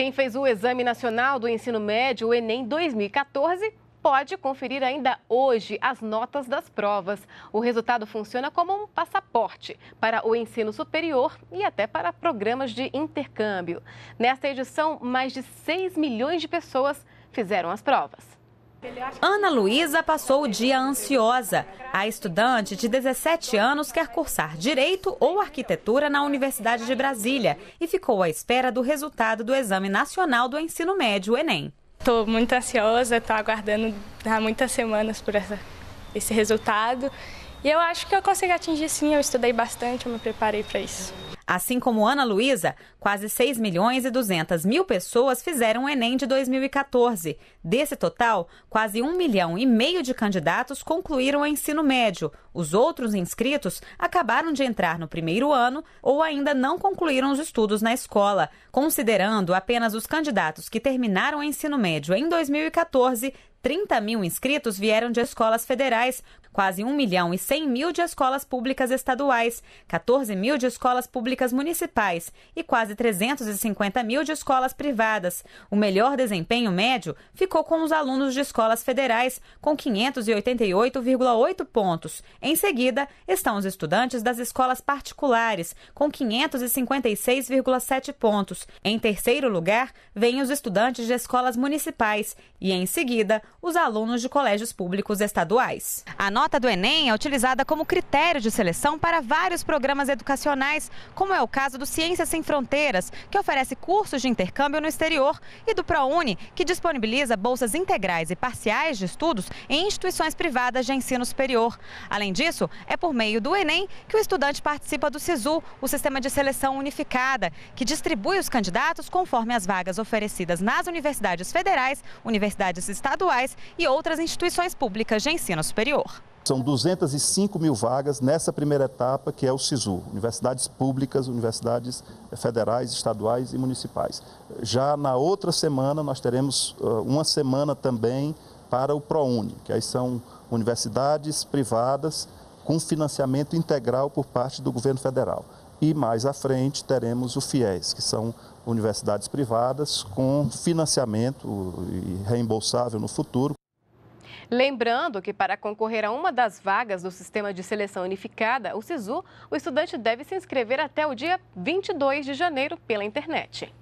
Quem fez o Exame Nacional do Ensino Médio, o Enem 2014, pode conferir ainda hoje as notas das provas. O resultado funciona como um passaporte para o ensino superior e até para programas de intercâmbio. Nesta edição, mais de 6 milhões de pessoas fizeram as provas. Ana Luísa passou o dia ansiosa. A estudante de 17 anos quer cursar Direito ou Arquitetura na Universidade de Brasília e ficou à espera do resultado do Exame Nacional do Ensino Médio, Enem. Estou muito ansiosa, estou aguardando há muitas semanas por essa, esse resultado e eu acho que eu consigo atingir sim, eu estudei bastante, eu me preparei para isso. Assim como Ana Luísa, quase 6 milhões e 200 mil pessoas fizeram o Enem de 2014. Desse total, quase 1 milhão e meio de candidatos concluíram o ensino médio. Os outros inscritos acabaram de entrar no primeiro ano ou ainda não concluíram os estudos na escola. Considerando apenas os candidatos que terminaram o ensino médio em 2014, 30 mil inscritos vieram de escolas federais, quase 1 milhão e 100 mil de escolas públicas estaduais, 14 mil de escolas públicas municipais e quase 350 mil de escolas privadas. O melhor desempenho médio ficou com os alunos de escolas federais, com 588,8 pontos. Em seguida, estão os estudantes das escolas particulares, com 556,7 pontos. Em terceiro lugar, vêm os estudantes de escolas municipais e, em seguida, os alunos de colégios públicos estaduais. A nota do Enem é utilizada como critério de seleção para vários programas educacionais, como é o caso do Ciências Sem Fronteiras, que oferece cursos de intercâmbio no exterior, e do ProUni, que disponibiliza bolsas integrais e parciais de estudos em instituições privadas de ensino superior. Além disso, é por meio do Enem que o estudante participa do SISU, o Sistema de Seleção Unificada, que distribui os candidatos conforme as vagas oferecidas nas universidades federais, universidades estaduais e outras instituições públicas de ensino superior. São 205 mil vagas nessa primeira etapa, que é o SISU, universidades públicas, universidades federais, estaduais e municipais. Já na outra semana, nós teremos eh, uma semana também para o ProUni, que aí são universidades privadas com financiamento integral por parte do governo federal e mais à frente teremos o FIES, que são universidades privadas com financiamento reembolsável no futuro. Lembrando que para concorrer a uma das vagas do Sistema de Seleção Unificada, o SISU, o estudante deve se inscrever até o dia 22 de janeiro pela internet.